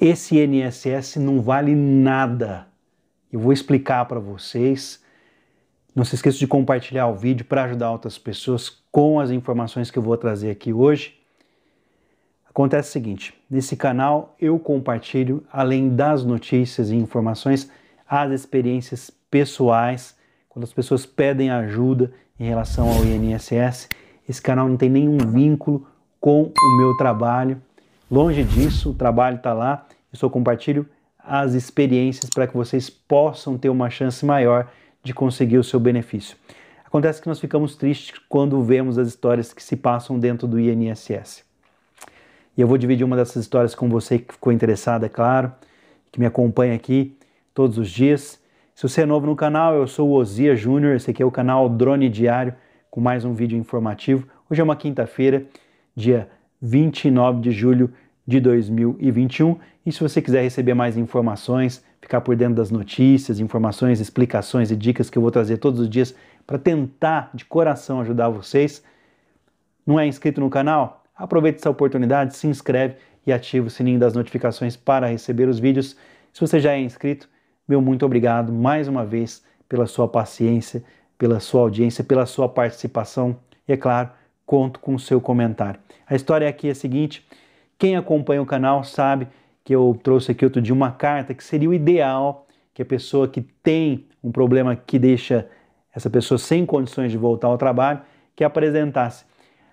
Esse INSS não vale nada. Eu vou explicar para vocês. Não se esqueça de compartilhar o vídeo para ajudar outras pessoas com as informações que eu vou trazer aqui hoje. Acontece o seguinte: nesse canal eu compartilho, além das notícias e informações, as experiências pessoais, quando as pessoas pedem ajuda em relação ao INSS. Esse canal não tem nenhum vínculo com o meu trabalho. Longe disso, o trabalho está lá eu só compartilho as experiências para que vocês possam ter uma chance maior de conseguir o seu benefício. Acontece que nós ficamos tristes quando vemos as histórias que se passam dentro do INSS. E eu vou dividir uma dessas histórias com você que ficou interessada, é claro, que me acompanha aqui todos os dias. Se você é novo no canal, eu sou o Ozia Júnior, esse aqui é o canal Drone Diário, com mais um vídeo informativo. Hoje é uma quinta-feira, dia 29 de julho de 2021. E se você quiser receber mais informações, ficar por dentro das notícias, informações, explicações e dicas que eu vou trazer todos os dias para tentar de coração ajudar vocês, não é inscrito no canal? Aproveite essa oportunidade, se inscreve e ativa o sininho das notificações para receber os vídeos. Se você já é inscrito, meu muito obrigado mais uma vez pela sua paciência, pela sua audiência, pela sua participação e, é claro, conto com o seu comentário. A história aqui é a seguinte: quem acompanha o canal sabe que eu trouxe aqui outro dia uma carta que seria o ideal que a pessoa que tem um problema que deixa essa pessoa sem condições de voltar ao trabalho, que apresentasse.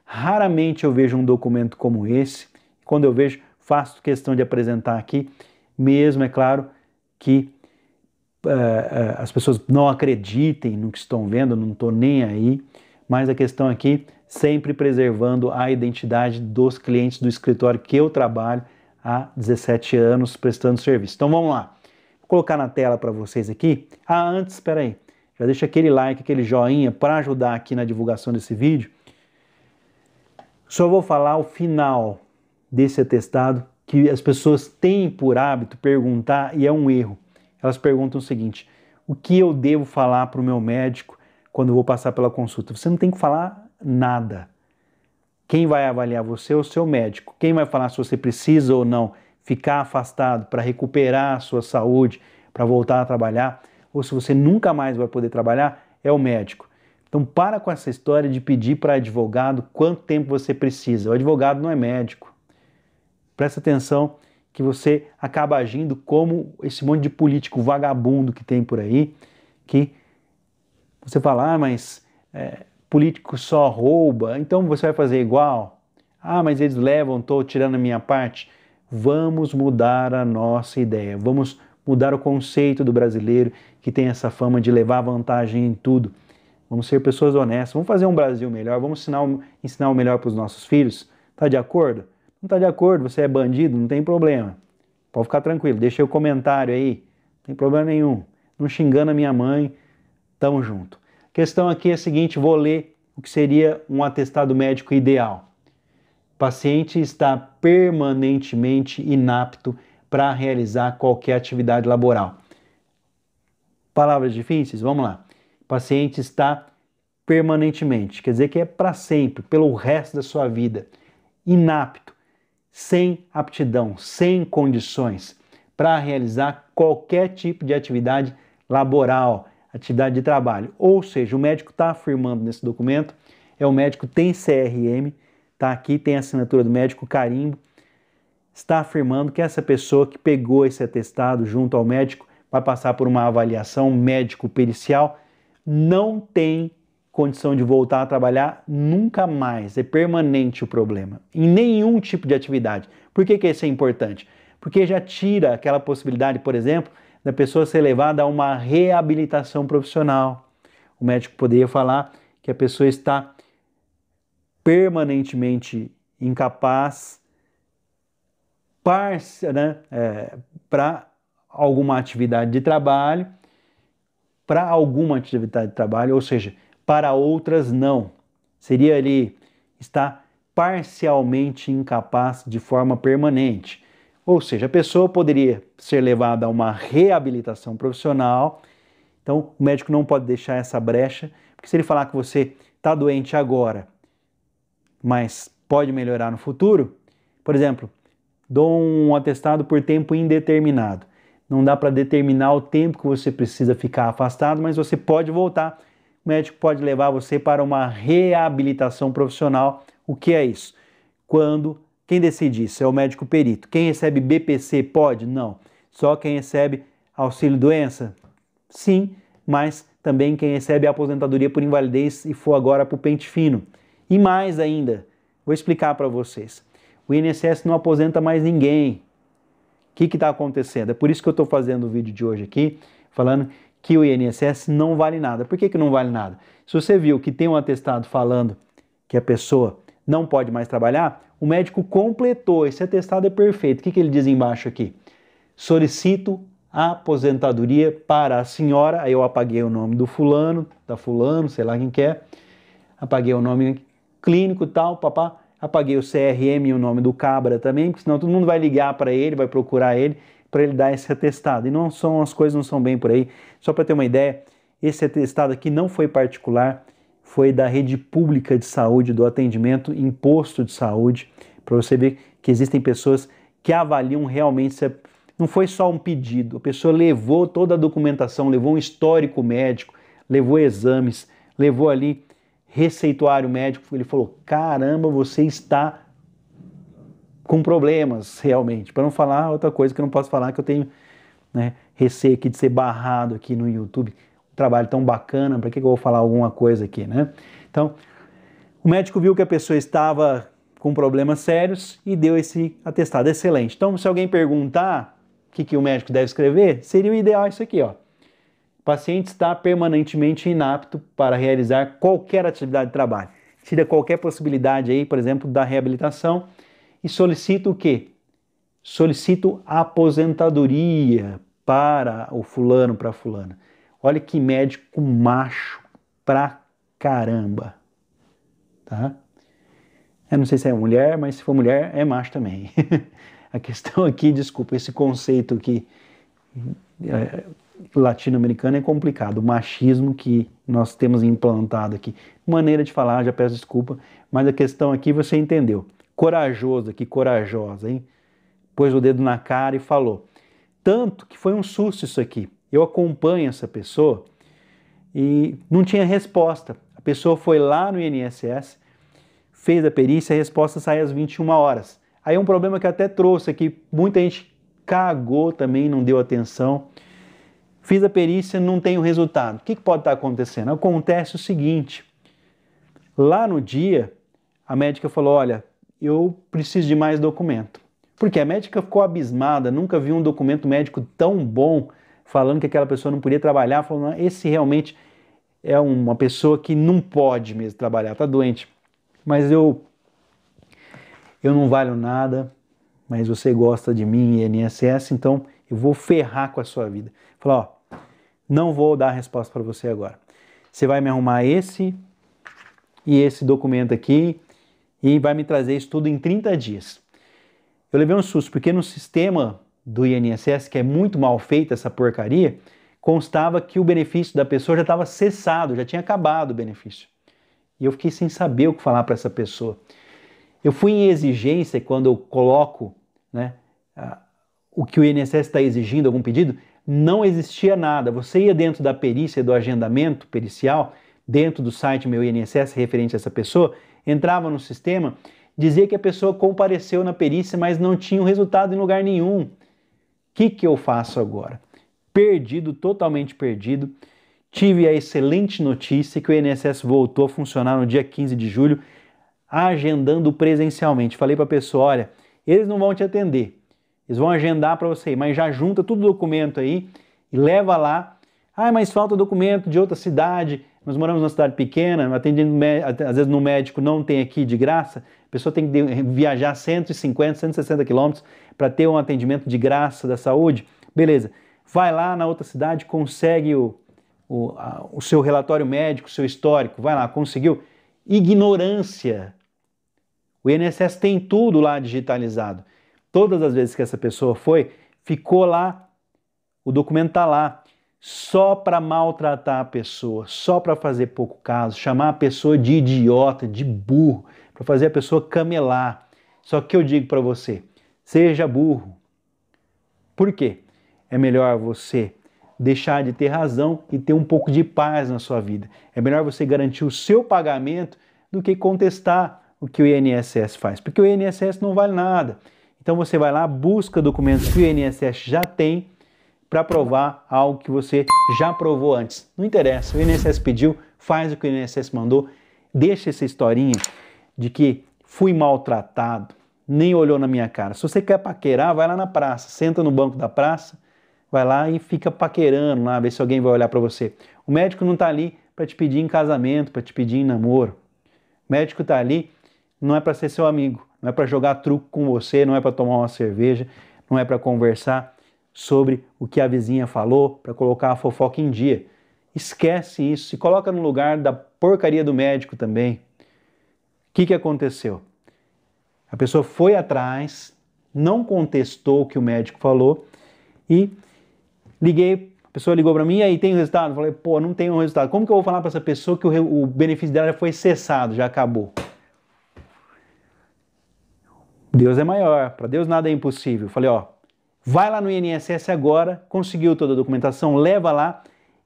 Raramente eu vejo um documento como esse. Quando eu vejo, faço questão de apresentar aqui, mesmo, é claro, que uh, as pessoas não acreditem no que estão vendo, não estou nem aí, mas a questão aqui sempre preservando a identidade dos clientes do escritório que eu trabalho há 17 anos prestando serviço. Então vamos lá. Vou colocar na tela para vocês aqui. Ah, antes, espera aí. Já deixa aquele like, aquele joinha para ajudar aqui na divulgação desse vídeo. Só vou falar o final desse atestado que as pessoas têm por hábito perguntar e é um erro. Elas perguntam o seguinte: o que eu devo falar para o meu médico quando vou passar pela consulta? Você não tem que falar nada. Quem vai avaliar você é o seu médico. Quem vai falar se você precisa ou não ficar afastado para recuperar a sua saúde, para voltar a trabalhar, ou se você nunca mais vai poder trabalhar, é o médico. Então para com essa história de pedir para advogado quanto tempo você precisa. O advogado não é médico. Presta atenção que você acaba agindo como esse monte de político vagabundo que tem por aí, que você fala, ah, mas é, político só rouba, então você vai fazer igual? Ah, mas eles levam, estou tirando a minha parte. Vamos mudar a nossa ideia, vamos mudar o conceito do brasileiro que tem essa fama de levar vantagem em tudo. Vamos ser pessoas honestas, vamos fazer um Brasil melhor, vamos ensinar, ensinar o melhor para os nossos filhos. Tá de acordo? Não tá de acordo, você é bandido, não tem problema. Pode ficar tranquilo, deixa o comentário aí, não tem problema nenhum. Não xingando a minha mãe, tamo junto questão aqui é a seguinte: vou ler o que seria um atestado médico ideal. O paciente está permanentemente inapto para realizar qualquer atividade laboral. Palavras difíceis? Vamos lá. O paciente está permanentemente, quer dizer que é para sempre, pelo resto da sua vida, inapto, sem aptidão, sem condições para realizar qualquer tipo de atividade laboral, atividade de trabalho. Ou seja, o médico está afirmando nesse documento, é o médico tem CRM, tá aqui, tem a assinatura do médico, carimbo, está afirmando que essa pessoa que pegou esse atestado junto ao médico vai passar por uma avaliação médico-pericial, não tem condição de voltar a trabalhar nunca mais, é permanente o problema, em nenhum tipo de atividade. Por que, que isso é importante? Porque já tira aquela possibilidade, por exemplo, da pessoa ser levada a uma reabilitação profissional. O médico poderia falar que a pessoa está permanentemente incapaz né, é, para alguma atividade de trabalho, para alguma atividade de trabalho, ou seja, para outras não. Seria ali estar parcialmente incapaz de forma permanente. Ou seja, a pessoa poderia ser levada a uma reabilitação profissional. Então, o médico não pode deixar essa brecha, porque se ele falar que você está doente agora, mas pode melhorar no futuro, por exemplo, dou um atestado por tempo indeterminado. Não dá para determinar o tempo que você precisa ficar afastado, mas você pode voltar. O médico pode levar você para uma reabilitação profissional. O que é isso? Quando quem decide isso? É o médico perito. Quem recebe BPC pode? Não. Só quem recebe auxílio doença? Sim, mas também quem recebe aposentadoria por invalidez e for agora para o pente fino. E mais ainda, vou explicar para vocês. O INSS não aposenta mais ninguém. O que está acontecendo? É por isso que eu estou fazendo o vídeo de hoje aqui, falando que o INSS não vale nada. Por que, que não vale nada? Se você viu que tem um atestado falando que a pessoa não pode mais trabalhar, o médico completou, esse atestado é perfeito. O que, que ele diz embaixo aqui? Solicito aposentadoria para a senhora, aí eu apaguei o nome do fulano, da fulano, sei lá quem quer. É, apaguei o nome clínico tal, papá, apaguei o CRM e o nome do cabra também, porque senão todo mundo vai ligar para ele, vai procurar ele, para ele dar esse atestado. E não são, as coisas não são bem por aí. Só para ter uma ideia, esse atestado aqui não foi particular, foi da rede pública de saúde, do atendimento imposto de saúde, para você ver que existem pessoas que avaliam realmente se é... não foi só um pedido, a pessoa levou toda a documentação, levou um histórico médico, levou exames, levou ali receituário médico, ele falou: "Caramba, você está com problemas realmente". Para não falar outra coisa que eu não posso falar que eu tenho, né, receio aqui de ser barrado aqui no YouTube trabalho tão bacana, para que, que eu vou falar alguma coisa aqui, né? Então, o médico viu que a pessoa estava com problemas sérios e deu esse atestado excelente. Então, se alguém perguntar o que, que o médico deve escrever, seria o ideal isso aqui, ó. O paciente está permanentemente inapto para realizar qualquer atividade de trabalho. Tira qualquer possibilidade aí, por exemplo, da reabilitação e solicita o quê? Solicito aposentadoria para o fulano, para a fulana. Olha que médico macho pra caramba, tá? Eu não sei se é mulher, mas se for mulher, é macho também. a questão aqui, desculpa, esse conceito que eh, é, latino-americano é complicado, o machismo que nós temos implantado aqui. Maneira de falar, já peço desculpa, mas a questão aqui você entendeu. Corajoso aqui, corajosa, hein? Pôs o dedo na cara e falou. Tanto que foi um susto isso aqui. Eu acompanho essa pessoa e não tinha resposta. A pessoa foi lá no INSS, fez a perícia, a resposta sai às 21 horas. Aí um problema que até trouxe aqui, muita gente cagou também, não deu atenção. Fiz a perícia, não tem o resultado. O que pode estar acontecendo? Acontece o seguinte: lá no dia, a médica falou: Olha, eu preciso de mais documento. Porque a médica ficou abismada, nunca viu um documento médico tão bom falando que aquela pessoa não podia trabalhar, falando, esse realmente é uma pessoa que não pode mesmo trabalhar, tá doente. Mas eu eu não valho nada, mas você gosta de mim e INSS, então eu vou ferrar com a sua vida. falou ó, não vou dar a resposta para você agora. Você vai me arrumar esse e esse documento aqui e vai me trazer isso tudo em 30 dias. Eu levei um susto, porque no sistema do INSS, que é muito mal feita essa porcaria, constava que o benefício da pessoa já estava cessado, já tinha acabado o benefício. E eu fiquei sem saber o que falar para essa pessoa. Eu fui em exigência quando eu coloco né, o que o INSS está exigindo, algum pedido, não existia nada. Você ia dentro da perícia, do agendamento pericial, dentro do site Meu INSS referente a essa pessoa, entrava no sistema, dizia que a pessoa compareceu na perícia, mas não tinha o resultado em lugar nenhum que, que eu faço agora? Perdido, totalmente perdido. Tive a excelente notícia que o INSS voltou a funcionar no dia 15 de julho, agendando presencialmente. Falei para a pessoa: olha, eles não vão te atender, eles vão agendar para você, mas já junta todo o documento aí e leva lá. Ah, mas falta documento de outra cidade. Nós moramos numa cidade pequena, atendendo às vezes no médico não tem aqui de graça. A pessoa tem que viajar 150, 160 quilômetros para ter um atendimento de graça da saúde, beleza. Vai lá na outra cidade, consegue o, o, a, o seu relatório médico, o seu histórico, vai lá, conseguiu. Ignorância. O INSS tem tudo lá digitalizado. Todas as vezes que essa pessoa foi, ficou lá, o documento está lá, só para maltratar a pessoa, só para fazer pouco caso, chamar a pessoa de idiota, de burro, para fazer a pessoa camelar. Só que eu digo para você, seja burro. Por quê? É melhor você deixar de ter razão e ter um pouco de paz na sua vida. É melhor você garantir o seu pagamento do que contestar o que o INSS faz, porque o INSS não vale nada. Então você vai lá, busca documentos que o INSS já tem para provar algo que você já provou antes. Não interessa, o INSS pediu, faz o que o INSS mandou, deixa essa historinha de que fui maltratado, nem olhou na minha cara. Se você quer paquerar, vai lá na praça, senta no banco da praça, vai lá e fica paquerando lá, ver se alguém vai olhar para você. O médico não está ali para te pedir em casamento, para te pedir em namoro. O médico está ali não é para ser seu amigo, não é para jogar truco com você, não é para tomar uma cerveja, não é para conversar sobre o que a vizinha falou, para colocar a fofoca em dia. Esquece isso, se coloca no lugar da porcaria do médico também. O que, que aconteceu? A pessoa foi atrás, não contestou o que o médico falou e liguei. A pessoa ligou para mim e aí tem o resultado? falei, pô, não tem o resultado. Como que eu vou falar para essa pessoa que o, o benefício dela já foi cessado, já acabou? Deus é maior, para Deus nada é impossível. falei, ó, vai lá no INSS agora, conseguiu toda a documentação, leva lá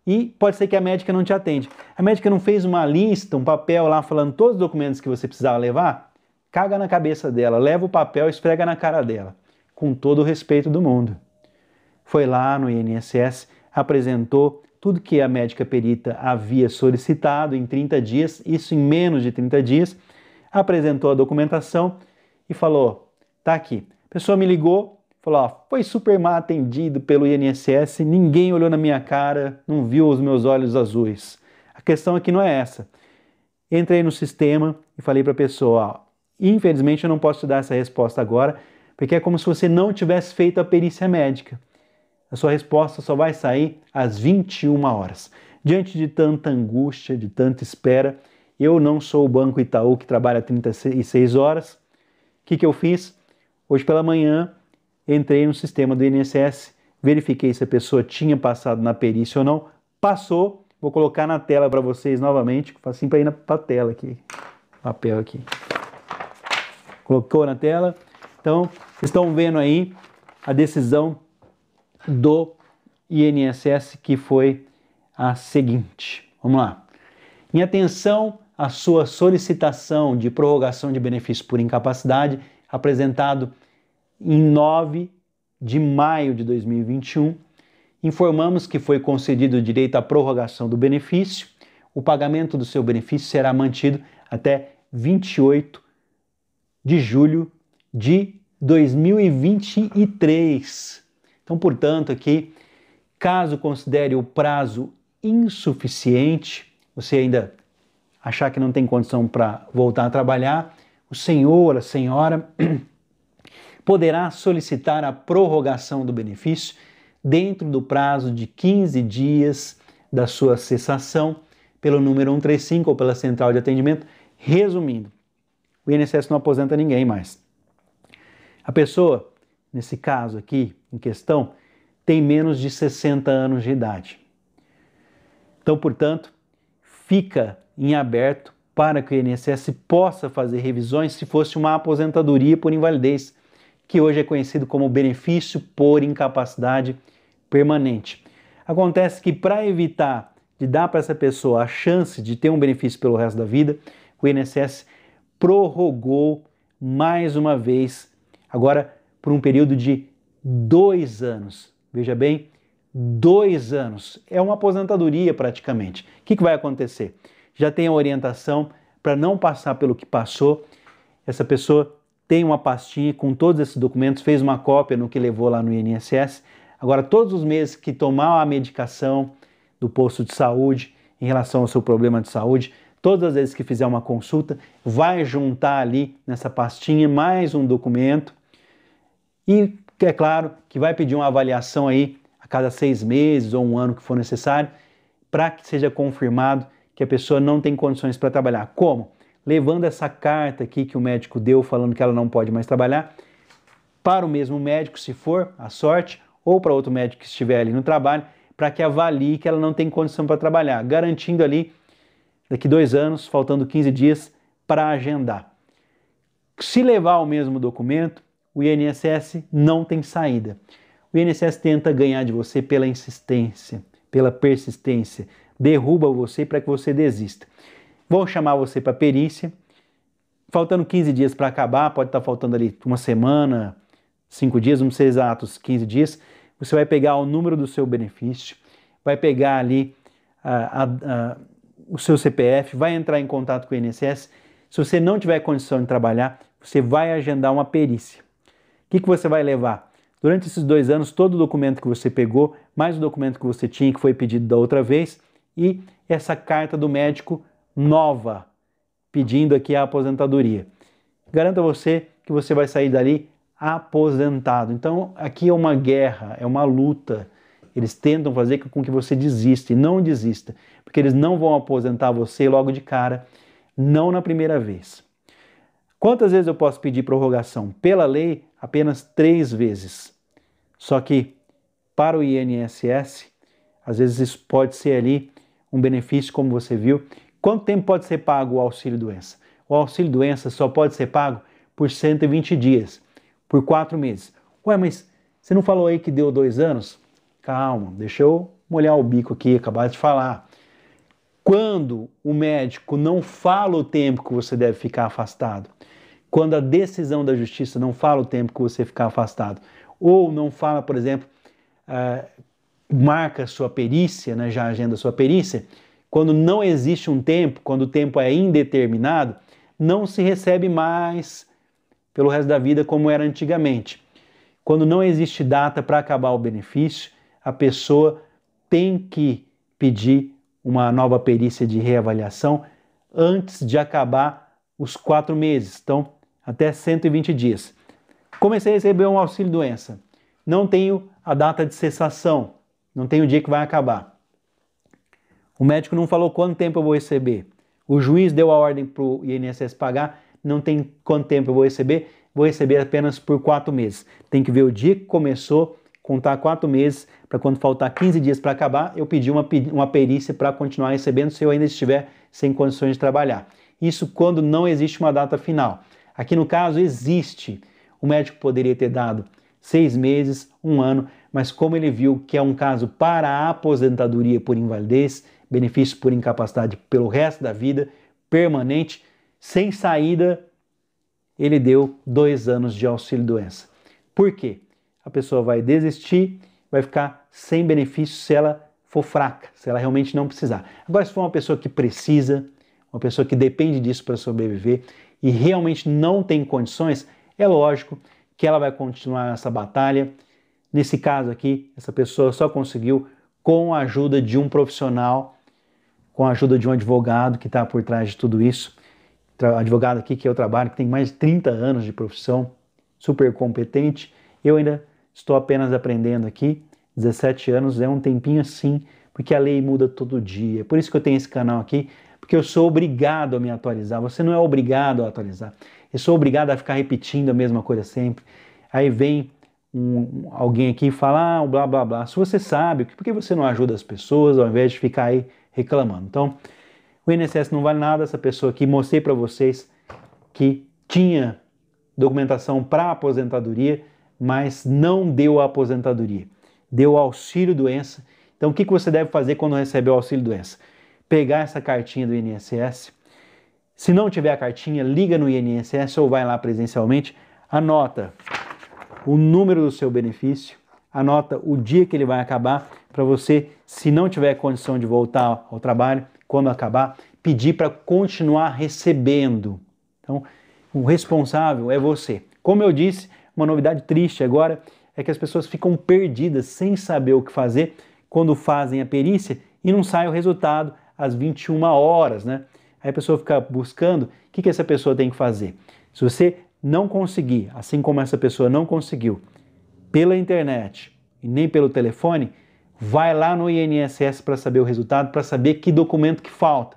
e pode ser que a médica não te atende. A médica não fez uma lista, um papel lá falando todos os documentos que você precisava levar? caga na cabeça dela, leva o papel, esfrega na cara dela, com todo o respeito do mundo. Foi lá no INSS, apresentou tudo que a médica perita havia solicitado em 30 dias, isso em menos de 30 dias, apresentou a documentação e falou: "Tá aqui". A pessoa me ligou, falou: ó, "Foi super mal atendido pelo INSS, ninguém olhou na minha cara, não viu os meus olhos azuis". A questão aqui não é essa. Entrei no sistema e falei para a pessoa: ó, Infelizmente, eu não posso te dar essa resposta agora, porque é como se você não tivesse feito a perícia médica. A sua resposta só vai sair às 21 horas. Diante de tanta angústia, de tanta espera, eu não sou o Banco Itaú que trabalha 36 horas. O que, que eu fiz? Hoje pela manhã, entrei no sistema do INSS, verifiquei se a pessoa tinha passado na perícia ou não. Passou, vou colocar na tela para vocês novamente, assim para ir para a tela aqui, papel aqui. Colocou na tela. Então, estão vendo aí a decisão do INSS que foi a seguinte. Vamos lá. Em atenção à sua solicitação de prorrogação de benefício por incapacidade, apresentado em 9 de maio de 2021, informamos que foi concedido o direito à prorrogação do benefício. O pagamento do seu benefício será mantido até 28 de julho de 2023. Então, portanto, aqui, caso considere o prazo insuficiente, você ainda achar que não tem condição para voltar a trabalhar, o senhor, a senhora, poderá solicitar a prorrogação do benefício dentro do prazo de 15 dias da sua cessação pelo número 135 ou pela central de atendimento. Resumindo, o INSS não aposenta ninguém mais. A pessoa, nesse caso aqui em questão, tem menos de 60 anos de idade. Então, portanto, fica em aberto para que o INSS possa fazer revisões se fosse uma aposentadoria por invalidez, que hoje é conhecido como benefício por incapacidade permanente. Acontece que para evitar de dar para essa pessoa a chance de ter um benefício pelo resto da vida, o INSS prorrogou mais uma vez, agora por um período de dois anos. Veja bem, dois anos. É uma aposentadoria praticamente. O que, que vai acontecer? Já tem a orientação para não passar pelo que passou. Essa pessoa tem uma pastinha com todos esses documentos, fez uma cópia no que levou lá no INSS. Agora, todos os meses que tomar a medicação do posto de saúde em relação ao seu problema de saúde, Todas as vezes que fizer uma consulta, vai juntar ali nessa pastinha mais um documento e é claro que vai pedir uma avaliação aí a cada seis meses ou um ano que for necessário para que seja confirmado que a pessoa não tem condições para trabalhar. Como? Levando essa carta aqui que o médico deu falando que ela não pode mais trabalhar para o mesmo médico, se for a sorte, ou para outro médico que estiver ali no trabalho, para que avalie que ela não tem condição para trabalhar, garantindo ali daqui dois anos, faltando 15 dias para agendar. Se levar o mesmo documento, o INSS não tem saída. O INSS tenta ganhar de você pela insistência, pela persistência, derruba você para que você desista. Vão chamar você para perícia. Faltando 15 dias para acabar, pode estar tá faltando ali uma semana, cinco dias, uns sei exatos, 15 dias. Você vai pegar o número do seu benefício, vai pegar ali a, a o seu CPF, vai entrar em contato com o INSS. Se você não tiver condição de trabalhar, você vai agendar uma perícia. O que, que você vai levar? Durante esses dois anos, todo o documento que você pegou, mais o documento que você tinha, que foi pedido da outra vez, e essa carta do médico nova, pedindo aqui a aposentadoria. garanta você que você vai sair dali aposentado. Então, aqui é uma guerra, é uma luta eles tentam fazer com que você desista e não desista, porque eles não vão aposentar você logo de cara, não na primeira vez. Quantas vezes eu posso pedir prorrogação? Pela lei, apenas três vezes. Só que para o INSS, às vezes isso pode ser ali um benefício, como você viu. Quanto tempo pode ser pago o auxílio-doença? O auxílio-doença só pode ser pago por 120 dias, por quatro meses. Ué, mas você não falou aí que deu dois anos? Calma, deixa eu molhar o bico aqui, acabar de falar. Quando o médico não fala o tempo que você deve ficar afastado, quando a decisão da justiça não fala o tempo que você ficar afastado, ou não fala, por exemplo, uh, marca sua perícia, né, já agenda sua perícia, quando não existe um tempo, quando o tempo é indeterminado, não se recebe mais pelo resto da vida como era antigamente. Quando não existe data para acabar o benefício, a pessoa tem que pedir uma nova perícia de reavaliação antes de acabar os quatro meses, então até 120 dias. Comecei a receber um auxílio doença. Não tenho a data de cessação, não tenho o dia que vai acabar. O médico não falou quanto tempo eu vou receber. O juiz deu a ordem para o INSS pagar, não tem quanto tempo eu vou receber, vou receber apenas por quatro meses. Tem que ver o dia que começou contar quatro meses para quando faltar 15 dias para acabar, eu pedir uma, uma perícia para continuar recebendo se eu ainda estiver sem condições de trabalhar. Isso quando não existe uma data final. Aqui no caso existe. O médico poderia ter dado seis meses, um ano, mas como ele viu que é um caso para a aposentadoria por invalidez, benefício por incapacidade pelo resto da vida, permanente, sem saída, ele deu dois anos de auxílio-doença. Por quê? a pessoa vai desistir, vai ficar sem benefício se ela for fraca, se ela realmente não precisar. Agora, se for uma pessoa que precisa, uma pessoa que depende disso para sobreviver e realmente não tem condições, é lógico que ela vai continuar essa batalha. Nesse caso aqui, essa pessoa só conseguiu com a ajuda de um profissional, com a ajuda de um advogado que está por trás de tudo isso. Advogado aqui que eu trabalho, que tem mais de 30 anos de profissão, super competente. Eu ainda Estou apenas aprendendo aqui. 17 anos é um tempinho assim, porque a lei muda todo dia. É por isso que eu tenho esse canal aqui, porque eu sou obrigado a me atualizar. Você não é obrigado a atualizar. Eu sou obrigado a ficar repetindo a mesma coisa sempre. Aí vem um, alguém aqui e fala, ah, blá blá blá. Se você sabe, por que você não ajuda as pessoas ao invés de ficar aí reclamando? Então, o INSS não vale nada. Essa pessoa aqui, mostrei para vocês que tinha documentação para aposentadoria mas não deu a aposentadoria, deu auxílio-doença. Então, o que você deve fazer quando recebeu auxílio-doença? Pegar essa cartinha do INSS. Se não tiver a cartinha, liga no INSS ou vai lá presencialmente, anota o número do seu benefício, anota o dia que ele vai acabar, para você, se não tiver condição de voltar ao trabalho, quando acabar, pedir para continuar recebendo. Então, o responsável é você. Como eu disse, uma novidade triste agora é que as pessoas ficam perdidas sem saber o que fazer quando fazem a perícia e não sai o resultado às 21 horas, né? Aí a pessoa fica buscando o que, que essa pessoa tem que fazer. Se você não conseguir, assim como essa pessoa não conseguiu, pela internet e nem pelo telefone, vai lá no INSS para saber o resultado, para saber que documento que falta.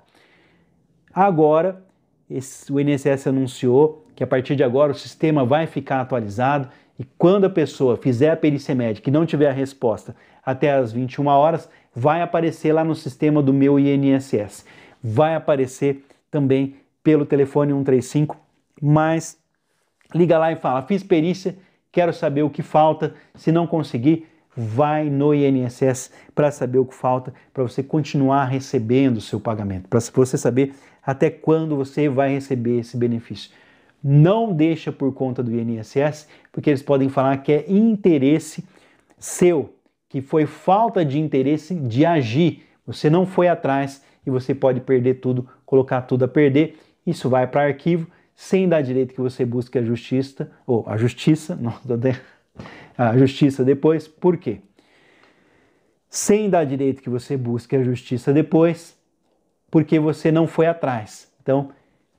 Agora, esse, o INSS anunciou que a partir de agora o sistema vai ficar atualizado e quando a pessoa fizer a perícia médica e não tiver a resposta até as 21 horas, vai aparecer lá no sistema do meu INSS. Vai aparecer também pelo telefone 135, mas liga lá e fala: "Fiz perícia, quero saber o que falta". Se não conseguir, vai no INSS para saber o que falta, para você continuar recebendo o seu pagamento, para você saber até quando você vai receber esse benefício não deixa por conta do INSS, porque eles podem falar que é interesse seu, que foi falta de interesse de agir. Você não foi atrás e você pode perder tudo, colocar tudo a perder. Isso vai para arquivo sem dar direito que você busque a justiça, ou a justiça, não, a justiça depois. Por quê? Sem dar direito que você busque a justiça depois, porque você não foi atrás. Então,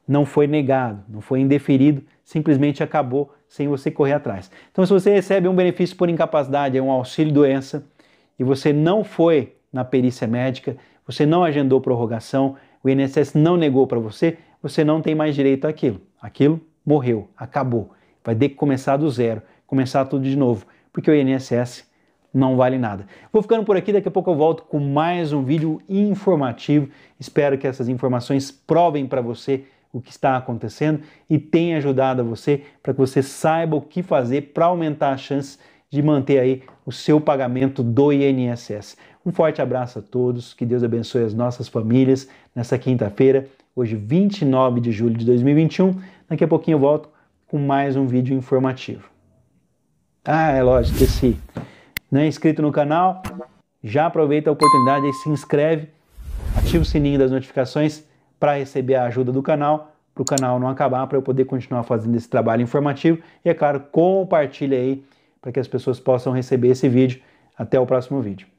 não foi negado, não foi indeferido, simplesmente acabou sem você correr atrás. Então, se você recebe um benefício por incapacidade, é um auxílio doença, e você não foi na perícia médica, você não agendou prorrogação, o INSS não negou para você, você não tem mais direito àquilo. Aquilo morreu, acabou. Vai ter que começar do zero, começar tudo de novo, porque o INSS não vale nada. Vou ficando por aqui, daqui a pouco eu volto com mais um vídeo informativo. Espero que essas informações provem para você o que está acontecendo e tem ajudado você para que você saiba o que fazer para aumentar a chance de manter aí o seu pagamento do INSS. Um forte abraço a todos, que Deus abençoe as nossas famílias nessa quinta-feira, hoje 29 de julho de 2021. Daqui a pouquinho eu volto com mais um vídeo informativo. Ah, é lógico, esqueci. Não é inscrito no canal? Já aproveita a oportunidade e se inscreve, ativa o sininho das notificações para receber a ajuda do canal, para o canal não acabar, para eu poder continuar fazendo esse trabalho informativo. E é claro, compartilhe aí para que as pessoas possam receber esse vídeo. Até o próximo vídeo.